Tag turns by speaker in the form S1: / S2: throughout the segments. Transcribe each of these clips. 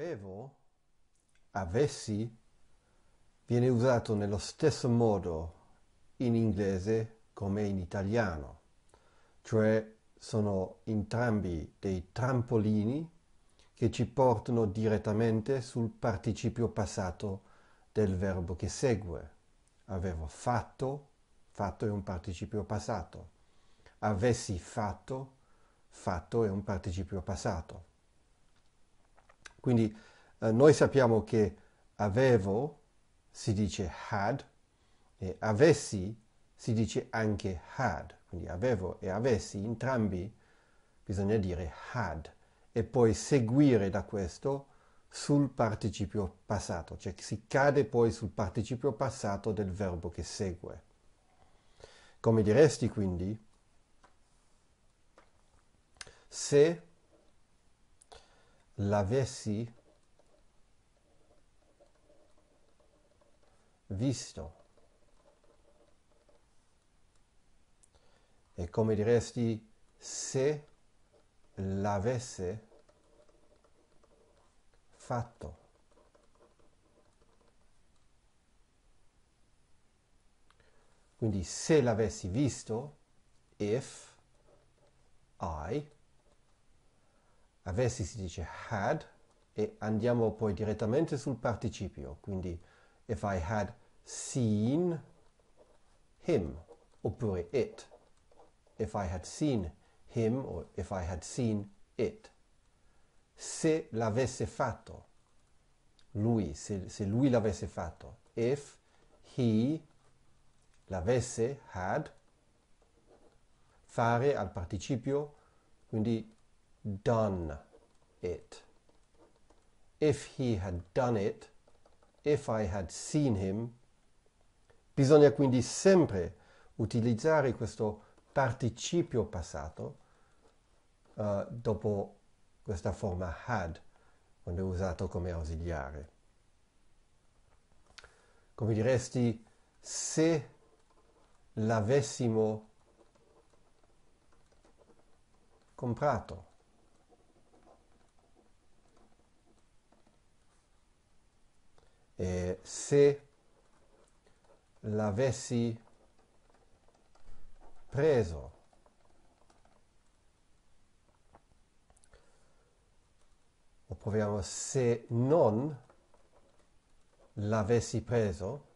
S1: avevo, avessi, viene usato nello stesso modo in inglese come in italiano, cioè sono entrambi dei trampolini che ci portano direttamente sul participio passato del verbo che segue. Avevo fatto, fatto è un participio passato. Avessi fatto, fatto è un participio passato. Quindi eh, noi sappiamo che avevo si dice had e avessi si dice anche had, quindi avevo e avessi entrambi bisogna dire had e poi seguire da questo sul participio passato, cioè si cade poi sul participio passato del verbo che segue. Come diresti quindi? Se l'avessi visto. E come diresti se l'avesse fatto. Quindi se l'avessi visto, if I avessi si dice had e andiamo poi direttamente sul participio, quindi if I had seen him oppure it, if I had seen him or if I had seen it, se l'avesse fatto, lui, se, se lui l'avesse fatto, if he l'avesse had, fare al participio, quindi done it. If he had done it, if I had seen him. Bisogna quindi sempre utilizzare questo participio passato uh, dopo questa forma had, quando è usato come ausiliare. Come diresti, se l'avessimo comprato. eh, se l'avessi preso o proviamo se non l'avessi preso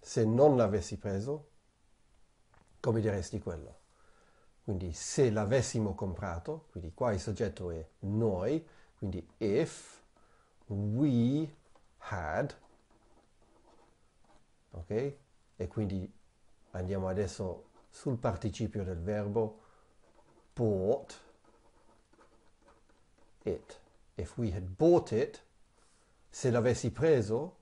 S1: se non l'avessi preso come diresti quello quindi se l'avessimo comprato quindi qua il soggetto è noi quindi if we had, ok? E quindi andiamo adesso sul participio del verbo bought it. If we had bought it, se l'avessi preso,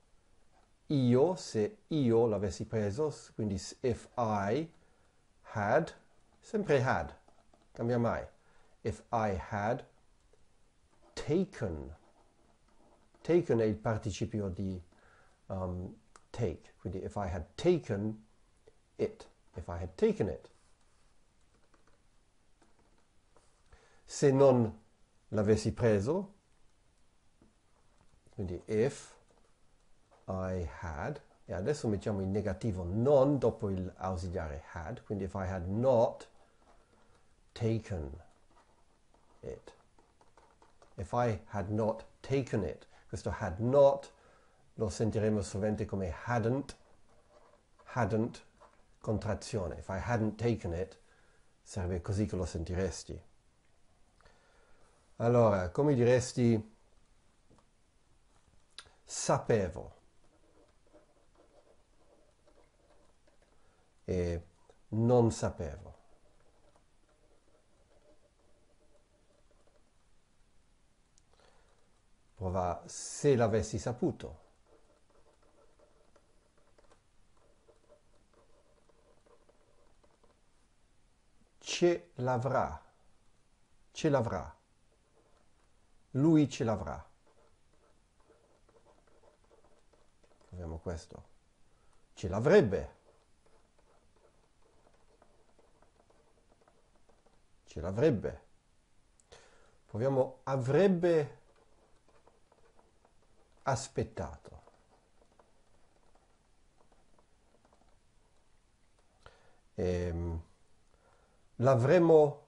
S1: io, se io l'avessi preso, quindi if I had, sempre had, cambia mai. If I had taken taken a participio di um, take. Quindi if I had taken it, if I had taken it. Se non l'avessi preso, quindi if I had, e adesso mettiamo il negativo non dopo il ausiliare had, quindi if I had not taken it. If I had not taken it. Questo had not lo sentiremo sovente come hadn't, hadn't, contrazione. If I hadn't taken it, sarebbe così che lo sentiresti. Allora, come diresti sapevo? E non sapevo. prova se l'avessi saputo. Ce l'avrà, ce l'avrà, lui ce l'avrà. Proviamo questo. Ce l'avrebbe. Ce l'avrebbe. Proviamo avrebbe aspettato. E ehm, l'avremmo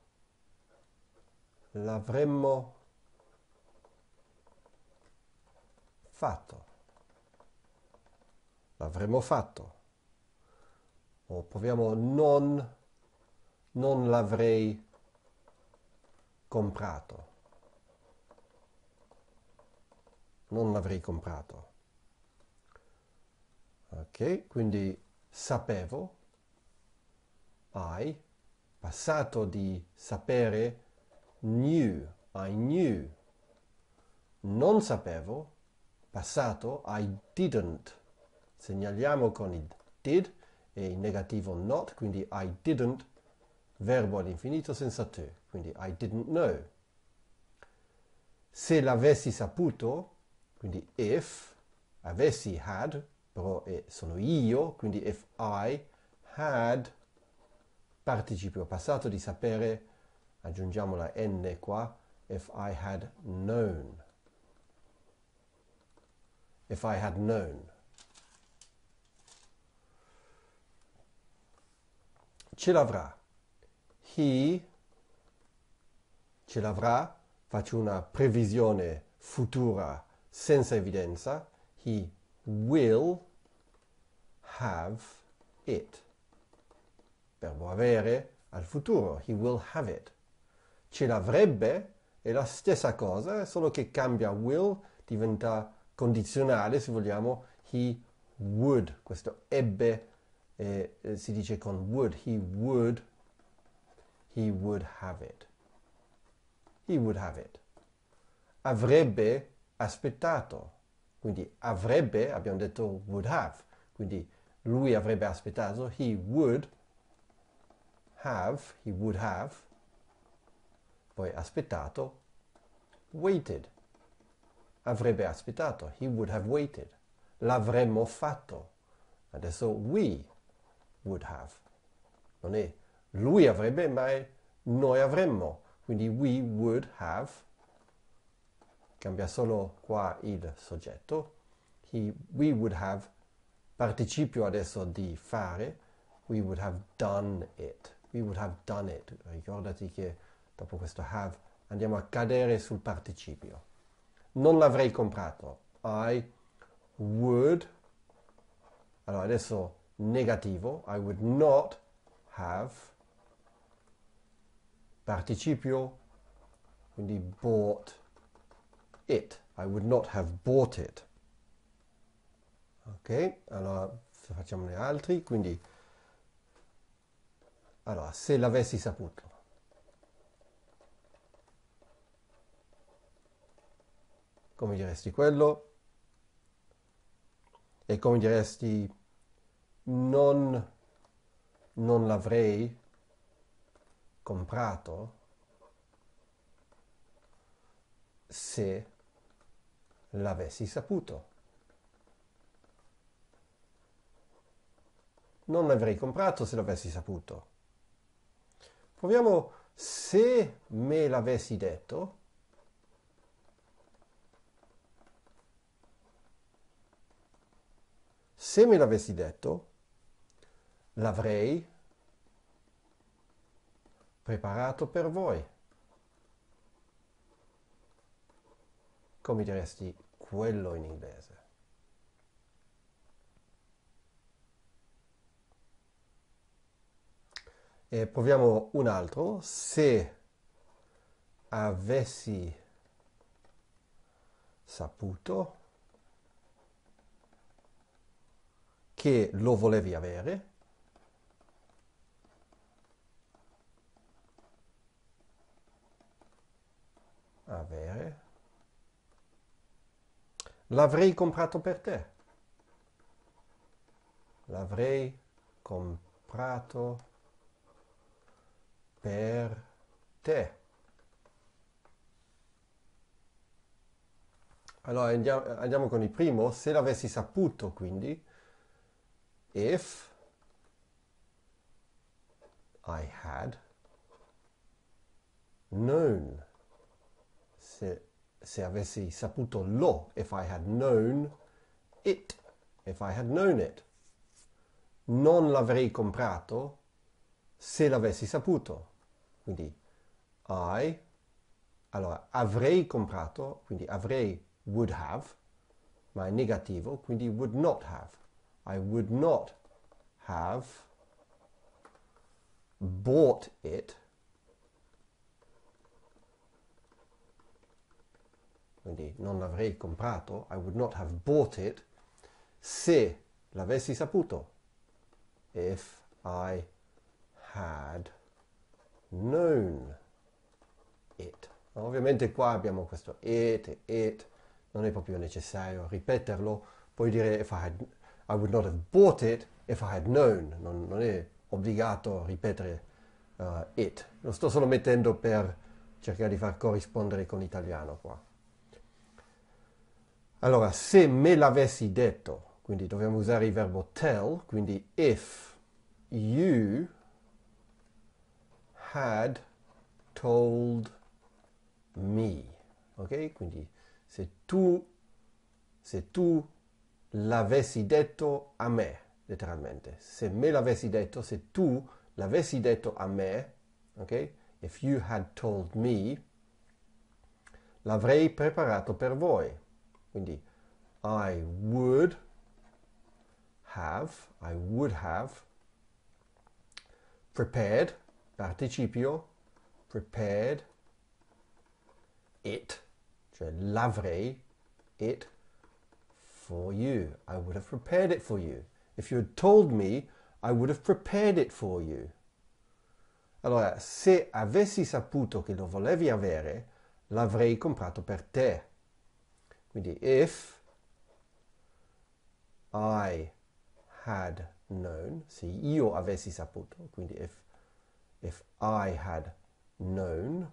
S1: l'avremmo fatto l'avremmo fatto o proviamo non non l'avrei comprato non l'avrei comprato. Ok, quindi sapevo, I, passato di sapere, knew, I knew. Non sapevo, passato, I didn't. Segnaliamo con il did e il negativo not, quindi I didn't, verbo all'infinito senza to, quindi I didn't know. Se l'avessi saputo, quindi if avessi had, però è, sono io, quindi if I had, participio passato di sapere, aggiungiamo la n qua, if I had known. If I had known. Ce l'avrà. He ce l'avrà, faccio una previsione futura senza evidenza, he will have it. Verbo avere al futuro, he will have it. Ce l'avrebbe è la stessa cosa, solo che cambia will, diventa condizionale se vogliamo, he would, questo ebbe eh, eh si dice con would, he would, he would have it. He would have it. Avrebbe aspettato, quindi avrebbe, abbiamo detto would have, quindi lui avrebbe aspettato, he would have, he would have, poi aspettato, waited, avrebbe aspettato, he would have waited, l'avremmo fatto, adesso we would have, non è lui avrebbe, ma è noi avremmo, quindi we would have cambia solo qua il soggetto. He, we would have, participio adesso di fare, we would have done it. We would have done it. Ricordati che dopo questo have andiamo a cadere sul participio. Non l'avrei comprato. I would, allora adesso negativo, I would not have, participio, quindi bought, it. I would not have bought it. Ok, allora facciamone altri, quindi allora se l'avessi saputo. Come diresti quello? E come diresti non, non l'avrei comprato se l'avessi saputo. Non l'avrei comprato se l'avessi saputo. Proviamo se me l'avessi detto. Se me l'avessi detto, l'avrei preparato per voi. come diresti quello in inglese? E proviamo un altro. Se avessi saputo che lo volevi avere, L'avrei comprato per te. L'avrei comprato per te. Allora andiamo, andiamo con il primo. Se l'avessi saputo, quindi, if I had known, se se avessi saputo lo, if I had known it, if I had known it. Non l'avrei comprato se l'avessi saputo. Quindi I, allora avrei comprato, quindi avrei would have, ma è negativo, quindi would not have. I would not have bought it quindi non avrei comprato, I would not have bought it, se l'avessi saputo, if I had known it. Ovviamente qua abbiamo questo it, it, non è proprio necessario ripeterlo, puoi dire if I, had, I would not have bought it if I had known, non, non è obbligato a ripetere uh, it, lo sto solo mettendo per cercare di far corrispondere con l'italiano qua. Allora, se me l'avessi detto, quindi dobbiamo usare il verbo tell, quindi if you had told me. Ok? Quindi se tu, se tu l'avessi detto a me, letteralmente. Se me l'avessi detto, se tu l'avessi detto a me, ok? If you had told me, l'avrei preparato per voi. Quindi I would have, I would have prepared, participio, prepared it, cioè l'avrei, it for you. I would have prepared it for you. If you had told me, I would have prepared it for you. Allora, se avessi saputo che lo volevi avere, l'avrei comprato per te. Quindi if I had known, se io avessi saputo, quindi if, if I had known,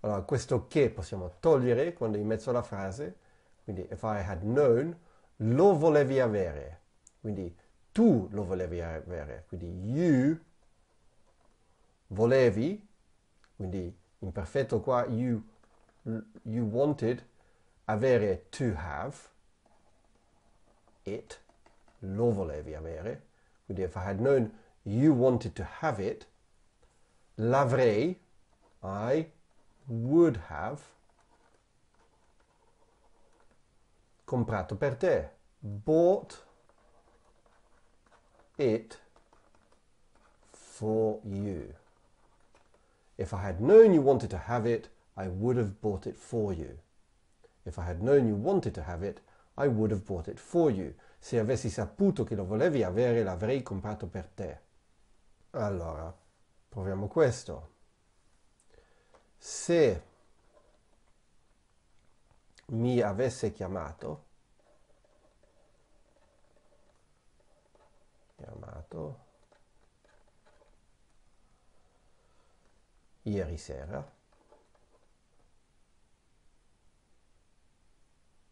S1: allora questo che possiamo togliere quando in mezzo alla frase, quindi if I had known, lo volevi avere, quindi tu lo volevi avere, quindi you volevi, quindi imperfetto qua, you volevi, you wanted avere to have it, lo volevi avere, quindi if I had known you wanted to have it, l'avrei, I would have comprato per te, bought it for you. If I had known you wanted to have it, I would have bought it for you. If I had known you wanted to have it, I would have bought it for you. Se avessi saputo che lo volevi avere, l'avrei comprato per te. Allora, proviamo questo. Se mi avesse chiamato, chiamato ieri sera,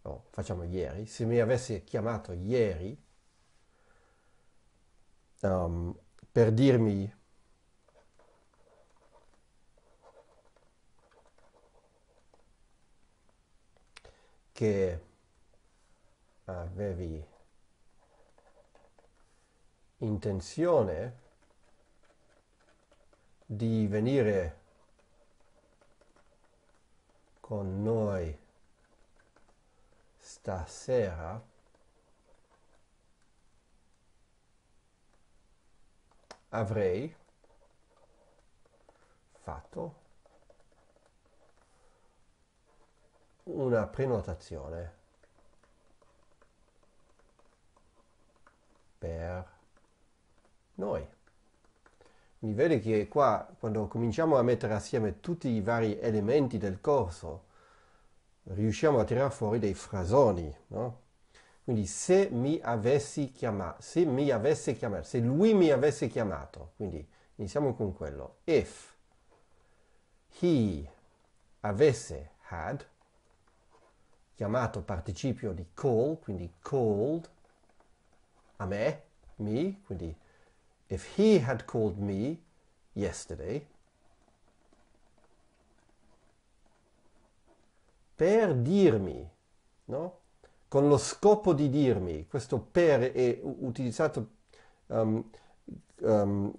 S1: no, facciamo ieri, se mi avesse chiamato ieri um, per dirmi che avevi intenzione di venire con noi stasera avrei fatto una prenotazione per noi. Mi vedi che qua, quando cominciamo a mettere assieme tutti i vari elementi del corso, riusciamo a tirare fuori dei frasoni, no? Quindi se mi avessi chiamato, se mi avesse chiamato, se lui mi avesse chiamato, quindi iniziamo con quello. If he avesse had, chiamato participio di call, quindi called, a me, me, quindi if he had called me yesterday, per dirmi, no? con lo scopo di dirmi, questo per è utilizzato um, um,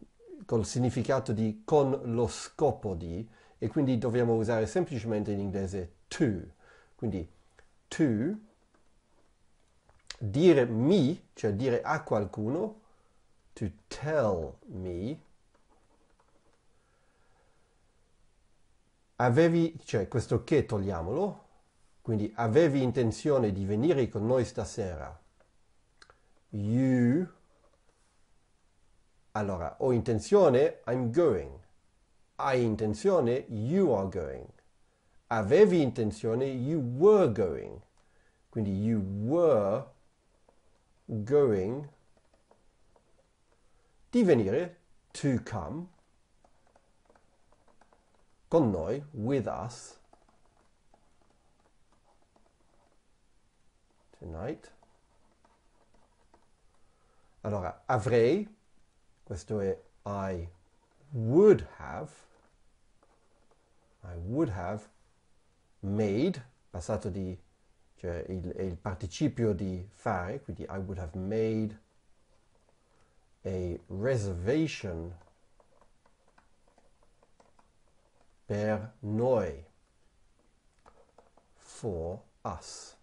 S1: col significato di con lo scopo di e quindi dobbiamo usare semplicemente in inglese to, quindi to, dire mi, cioè dire a qualcuno, to tell me, avevi, cioè questo che togliamolo, quindi avevi intenzione di venire con noi stasera. You. Allora, ho intenzione, I'm going. Hai intenzione, you are going. Avevi intenzione, you were going. Quindi you were going di venire, to come, con noi, with us, Night. Allora, avrei, questo è I would have, I would have made, passato di, cioè il, il participio di fare, quindi I would have made a reservation per noi, for us.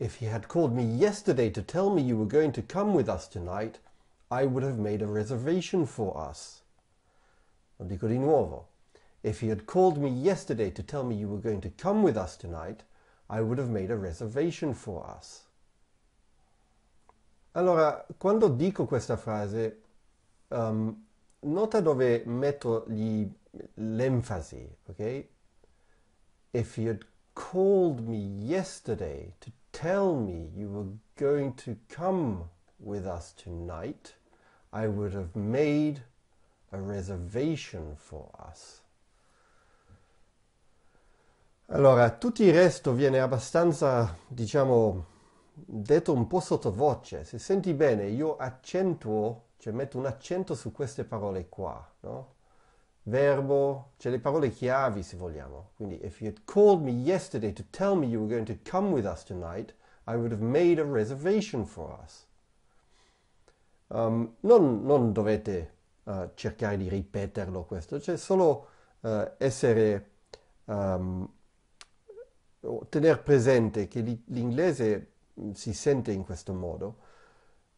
S1: If he had called me yesterday to tell me you were going to come with us tonight, I would have made a reservation for us. Lo dico di nuovo. If he had called me yesterday to tell me you were going to come with us tonight, I would have made a reservation for us. Allora, quando dico questa frase, um, nota dove metto l'enfasi, ok? If he had called me yesterday to tell me you were going to come with us tonight, I would have made a reservation for us. Allora, tutto il resto viene abbastanza, diciamo, detto un po' sottovoce. Se senti bene, io accentuo, cioè metto un accento su queste parole qua, no? verbo, cioè le parole chiavi se vogliamo. Quindi if you had called me yesterday to tell me you were going to come with us tonight, I would have made a reservation for us. Um, non, non, dovete uh, cercare di ripeterlo questo, cioè solo uh, essere, um, tenere presente che l'inglese mm, si sente in questo modo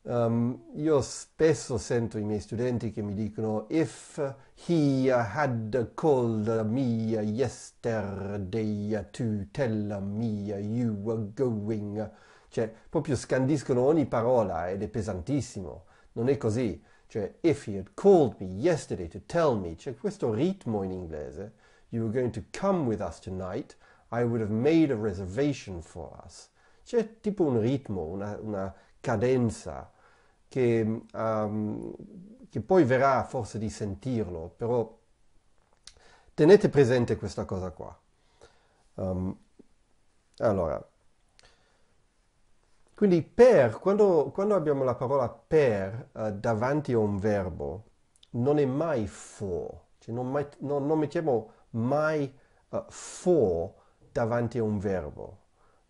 S1: Um, io spesso sento i miei studenti che mi dicono If he had called me yesterday to tell me you were going cioè proprio scandiscono ogni parola ed è pesantissimo non è così cioè if he had called me yesterday to tell me c'è cioè, questo ritmo in inglese you were going to come with us tonight I would have made a reservation for us c'è tipo un ritmo una, una cadenza che, um, che poi verrà forse di sentirlo, però tenete presente questa cosa qua. Um, allora, quindi per, quando, quando, abbiamo la parola per uh, davanti a un verbo, non è mai for, cioè non, mai, non, non mettiamo mai uh, for davanti a un verbo,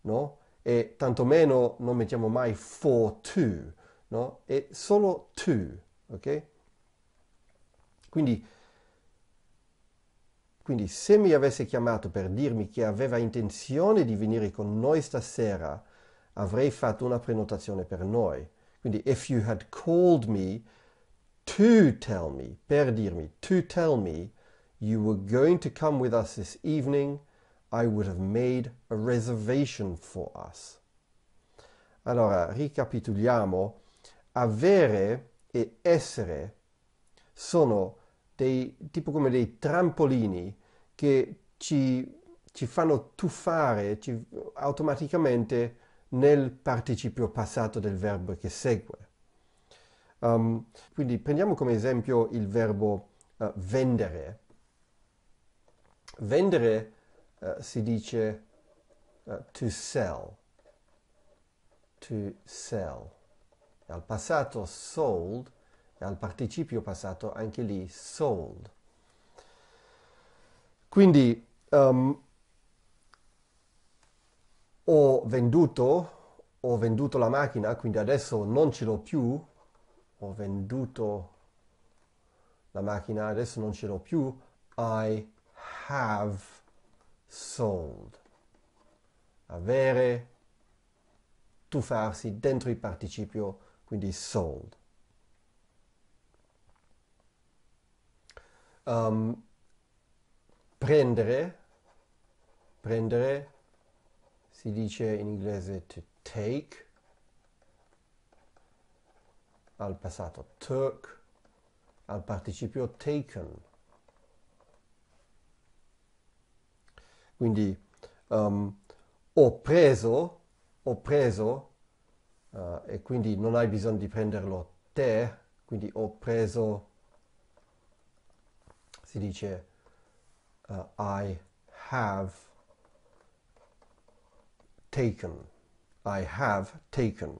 S1: no? E tantomeno non mettiamo mai for to, no? È solo tu, ok? Quindi, quindi se mi avesse chiamato per dirmi che aveva intenzione di venire con noi stasera, avrei fatto una prenotazione per noi. Quindi, if you had called me to tell me, per dirmi, to tell me, you were going to come with us this evening, I would have made a reservation for us. Allora, ricapitoliamo avere e essere sono dei, tipo come dei trampolini che ci, ci fanno tuffare ci, automaticamente nel participio passato del verbo che segue. Um, quindi prendiamo come esempio il verbo uh, vendere. Vendere uh, si dice uh, to sell. To sell al passato sold e al participio passato anche lì sold. Quindi um, ho venduto, ho venduto la macchina, quindi adesso non ce l'ho più, ho venduto la macchina, adesso non ce l'ho più, I have sold. Avere, tuffarsi dentro il participio quindi sold. Um, prendere, prendere si dice in inglese to take, al passato took, al participio taken. Quindi um, ho preso, ho preso uh, e quindi non hai bisogno di prenderlo te, quindi ho preso, si dice uh, I have taken, I have taken.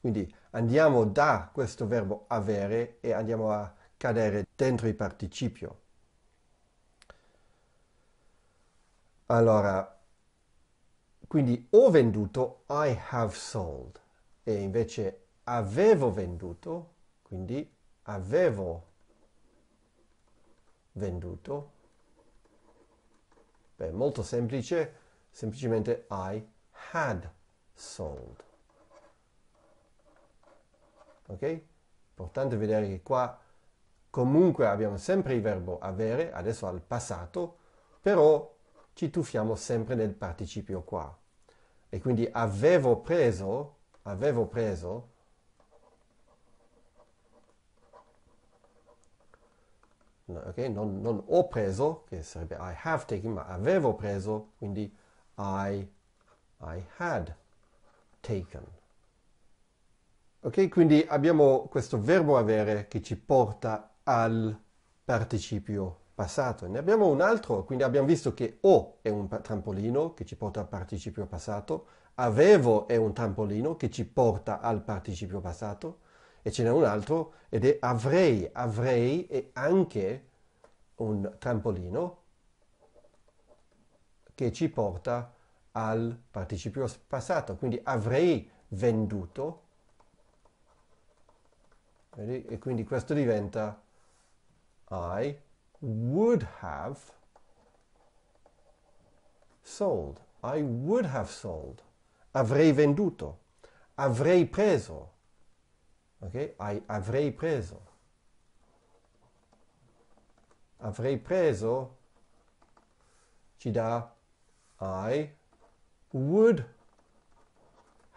S1: Quindi andiamo da questo verbo avere e andiamo a cadere dentro il participio. Allora, quindi ho venduto, I have sold e invece avevo venduto, quindi avevo venduto. Beh, molto semplice, semplicemente I had sold. Ok? Importante vedere che qua comunque abbiamo sempre il verbo avere, adesso al passato, però ci tuffiamo sempre nel participio qua. E quindi avevo preso avevo preso no, okay? non, non ho preso che sarebbe I have taken ma avevo preso quindi I, I had taken ok quindi abbiamo questo verbo avere che ci porta al participio passato. Ne abbiamo un altro, quindi abbiamo visto che O è un trampolino che ci porta al participio passato, avevo è un trampolino che ci porta al participio passato e ce n'è un altro ed è avrei. Avrei è anche un trampolino che ci porta al participio passato. Quindi avrei venduto. Vedi? E quindi questo diventa I would have sold. I would have sold avrei venduto, avrei preso, ok? I, avrei preso, avrei preso ci dà I would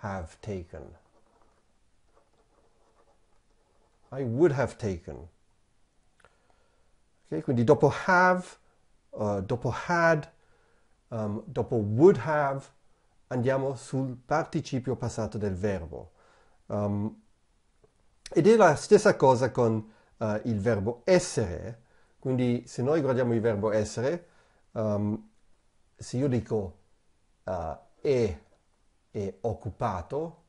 S1: have taken. I would have taken. Okay, quindi dopo have, uh, dopo had, um, dopo would have, andiamo sul participio passato del verbo. Um, ed è la stessa cosa con uh, il verbo essere. Quindi se noi guardiamo il verbo essere, um, se io dico uh, è, è, occupato,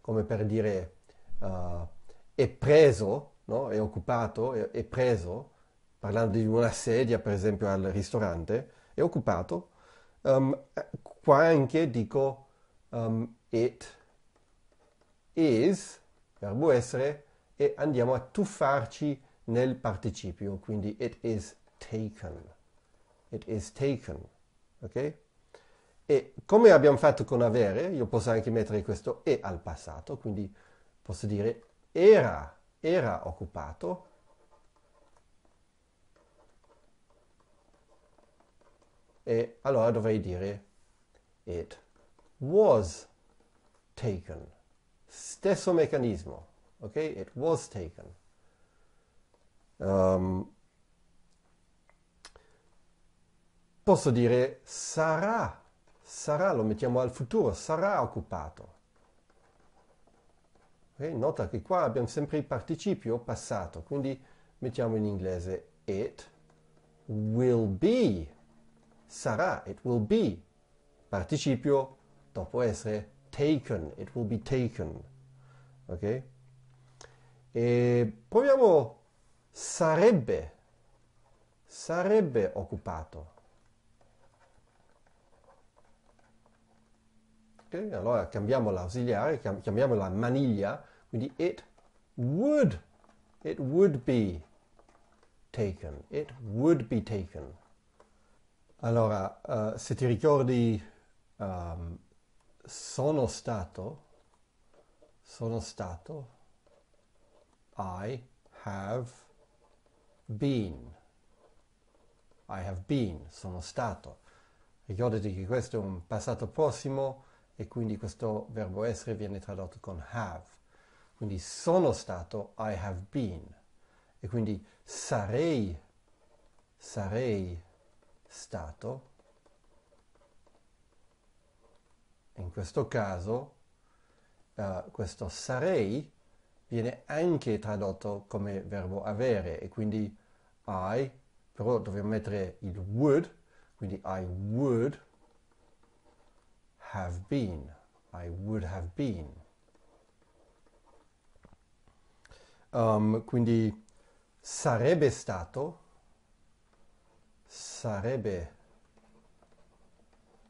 S1: come per dire uh, è preso, no? è occupato, è, è, preso, parlando di una sedia per esempio al ristorante, è occupato, um, qua anche dico um, it is, verbo essere, e andiamo a tuffarci nel participio, quindi it is taken. It is taken, ok? E come abbiamo fatto con avere, io posso anche mettere questo e al passato, quindi posso dire era, era occupato, E allora dovrei dire it was taken. Stesso meccanismo, ok? It was taken. Um, posso dire sarà, sarà, lo mettiamo al futuro, sarà occupato. Okay? Nota che qua abbiamo sempre il participio passato, quindi mettiamo in inglese it will be sarà, it will be. Participio dopo essere taken, it will be taken. Ok? E proviamo sarebbe, sarebbe occupato. Okay? Allora cambiamo l'ausiliare, cambiamo la maniglia, quindi it would, it would be taken, it would be taken. Allora, uh, se ti ricordi, um, sono stato, sono stato, I have been, I have been, sono stato. Ricordati che questo è un passato prossimo e quindi questo verbo essere viene tradotto con have. Quindi sono stato, I have been. E quindi sarei, sarei stato, in questo caso eh, questo sarei viene anche tradotto come verbo avere e quindi I, però dobbiamo mettere il would, quindi I would have been, I would have been. Um, quindi sarebbe stato sarebbe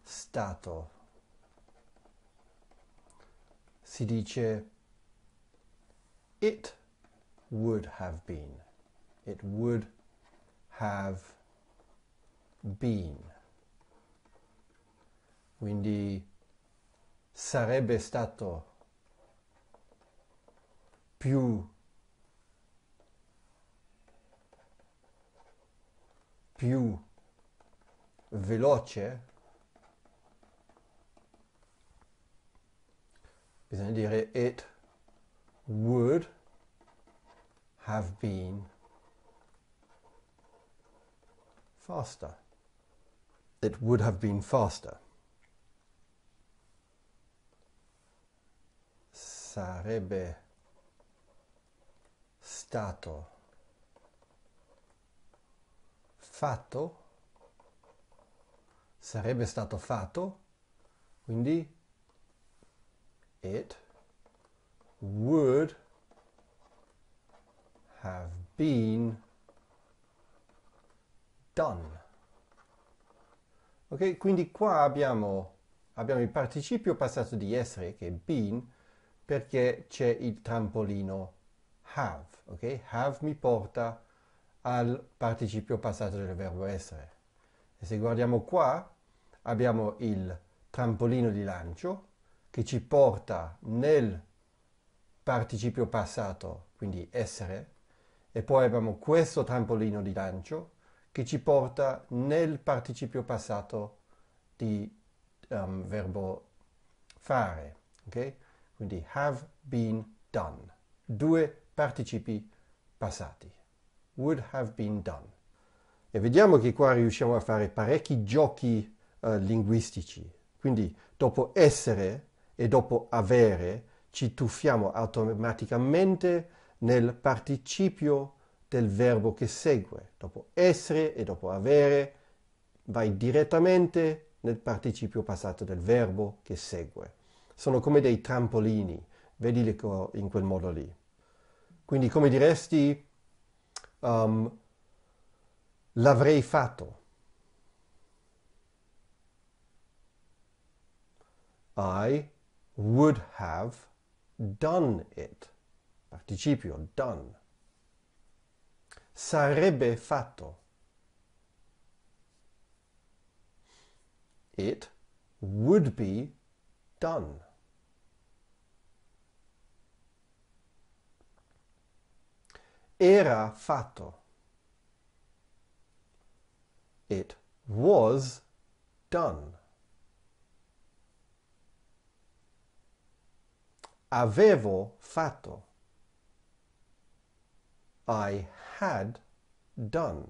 S1: stato. Si dice it would have been. It would have been. Quindi sarebbe stato più più veloce bisogna dire it would have been faster it would have been faster sarebbe stato fatto, sarebbe stato fatto, quindi it would have been done. Ok, quindi qua abbiamo, abbiamo il participio passato di essere, che è been, perché c'è il trampolino have, ok? Have mi porta al participio passato del verbo essere. E se guardiamo qua, abbiamo il trampolino di lancio che ci porta nel participio passato, quindi essere, e poi abbiamo questo trampolino di lancio che ci porta nel participio passato di um, verbo fare, ok? Quindi have been done, due participi passati would have been done. E vediamo che qua riusciamo a fare parecchi giochi uh, linguistici. Quindi dopo essere e dopo avere ci tuffiamo automaticamente nel participio del verbo che segue. Dopo essere e dopo avere vai direttamente nel participio passato del verbo che segue. Sono come dei trampolini, vedili in quel modo lì. Quindi come diresti um, l'avrei fatto. I would have done it. Participio, done. Sarebbe fatto. It would be done. era fatto. It was done. Avevo fatto. I had done.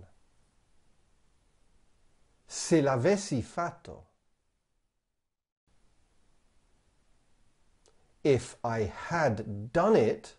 S1: Se l'avessi fatto. If I had done it,